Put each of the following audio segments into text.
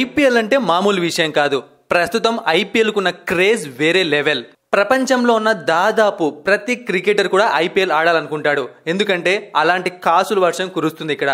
IPL అంటే మామూలు విషయం కాదు ప్రస్తుతం ఐపీఎల్కున్న క్రేజ్ వేరే లెవెల్ ప్రపంచంలో ఉన్న దాదాపు ప్రతి క్రికెటర్ కూడా ఐపీఎల్ ఆడాలనుకుంటాడు ఎందుకంటే అలాంటి కాసుల వర్షం కురుస్తుంది ఇక్కడ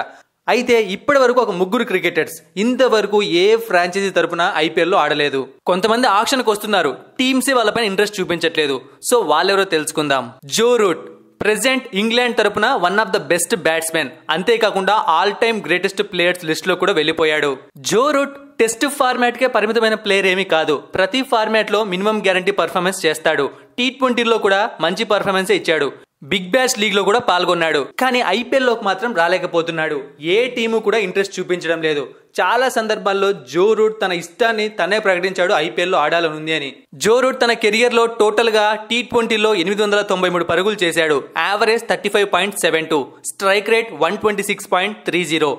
అయితే ఇప్పటి వరకు ఒక ముగ్గురు క్రికెటర్స్ ఇంతవరకు ఏ ఫ్రాంచైజీ తరపున ఐపీఎల్లో ఆడలేదు కొంతమంది ఆక్షన్కి వస్తున్నారు టీమ్సే వాళ్ళపైన ఇంట్రెస్ట్ చూపించట్లేదు సో వాళ్ళెవరో తెలుసుకుందాం జో రూట్ ప్రెసెంట్ ఇంగ్లాండ్ తరపున one of the best batsmen అంతేకాకుండా all time greatest players list లో కూడా వెళ్ళిపోయాడు జో రూట్ టెస్ట్ ఫార్మాట్కే పరిమితమైన ప్లేయర్ ఏమీ కాదు ప్రతి ఫార్మాట్లో మినిమం గ్యారంటీ పర్ఫార్మెన్స్ చేస్తాడు టీ ట్వంటీలో కూడా మంచి పర్ఫార్మెన్స్ ఇచ్చాడు బిగ్ బ్యాష్ లీగ్ లో కూడా పాల్గొన్నాడు కానీ ఐపీఎల్లోకి మాత్రం రాలేకపోతున్నాడు ఏ టీము కూడా ఇంట్రెస్ట్ చూపించడం లేదు చాలా సందర్భాల్లో జో రూట్ తన ఇష్టాన్ని తనే ప్రకటించాడు ఐపీఎల్లో ఆడాలనుంది అని జో రూట్ తన కెరియర్లో టోటల్గా టీ ట్వంటీలో ఎనిమిది వందల తొంభై మూడు పరుగులు చేశాడు average thirty five point seven two strike rate one twenty six point three zero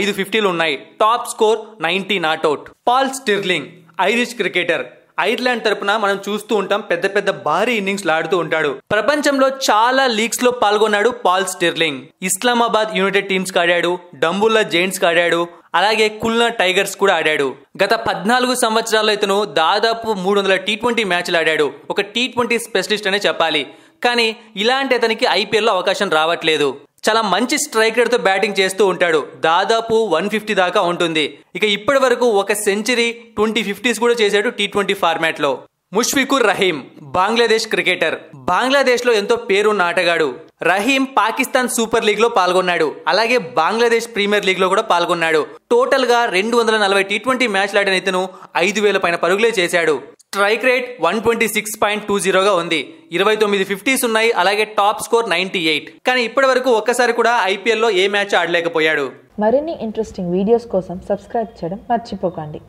ఐదు ఫిఫ్టీలు ఉన్నాయి top score ninety not out Paul Stirling Irish cricketer Ireland తరపున మనం చూస్తూ ఉంటాం పెద్ద పెద్ద భారీ ఇన్నింగ్స్లు ఆడుతూ ఉంటాడు ప్రపంచంలో చాలా లీగ్స్ లో పాల్గొన్నాడు Paul Stirling Islamabad United teams ఆడాడు డంబుల్లా జైంట్స్ ఆడాడు అలాగే కుల్నా టైగర్స్ కూడా ఆడాడు గత పద్నాలుగు సంవత్సరాల్లో ఇతను దాదాపు మూడు వందల టీ ట్వంటీ మ్యాచ్లు ఆడాడు ఒక టీ ట్వంటీ స్పెషలిస్ట్ అనే చెప్పాలి కానీ ఇలాంటి అతనికి ఐపీఎల్లో అవకాశం రావట్లేదు చాలా మంచి స్ట్రైక్ బ్యాటింగ్ చేస్తూ ఉంటాడు దాదాపు వన్ ఫిఫ్టీ దాకా ఉంటుంది ఇక ఇప్పటి వరకు ఒక సెంచరీ ట్వంటీ ఫిఫ్టీస్ కూడా చేశాడు టీ ట్వంటీ ఫార్మాట్లో ముష్ఫికుర్ రహీం బంగ్లాదేశ్ క్రికెటర్ బంగ్లాదేశ్లో ఎంతో పేరున్న ఆటగాడు రహీం పాకిస్తాన్ సూపర్ లీగ్లో పాల్గొన్నాడు అలాగే బంగ్లాదేశ్ ప్రీమియర్ లీగ్లో కూడా పాల్గొన్నాడు టోటల్గా రెండు వందల నలభై టీ ట్వంటీ మ్యాచ్లు ఆడిన ఇతను ఐదు వేల పైన పరుగులే చేశాడు strike rate one twenty six point two జీరోగా ఉంది ఇరవై తొమ్మిది ఫిఫ్టీస్ ఉన్నాయి అలాగే టాప్ స్కోర్ నైన్టీ ఎయిట్ కానీ ఇప్పటి వరకు ఒక్కసారి కూడా ఐపీఎల్లో ఏ మ్యాచ్ ఆడలేకపోయాడు మరిన్ని ఇంట్రెస్టింగ్ వీడియోస్ కోసం సబ్స్క్రైబ్ చేయడం మర్చిపోకండి